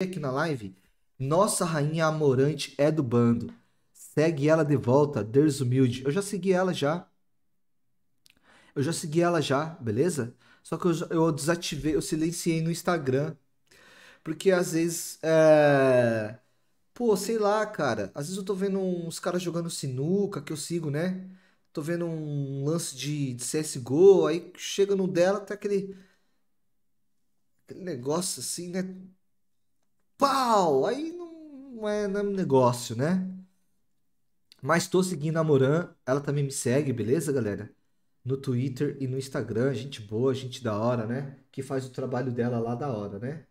aqui na live. Nossa rainha amorante é do bando. Segue ela de volta, Deus humilde. Eu já segui ela já. Eu já segui ela já, beleza? Só que eu, eu desativei, eu silenciei no Instagram. Porque às vezes. É... Pô, sei lá, cara. Às vezes eu tô vendo uns caras jogando sinuca que eu sigo, né? Tô vendo um lance de, de CSGO, aí chega no dela, tá aquele. Aquele negócio assim, né? pau! Aí não é, não é negócio, né? Mas tô seguindo a Moran, ela também me segue, beleza, galera? No Twitter e no Instagram, gente boa, gente da hora, né? Que faz o trabalho dela lá da hora, né?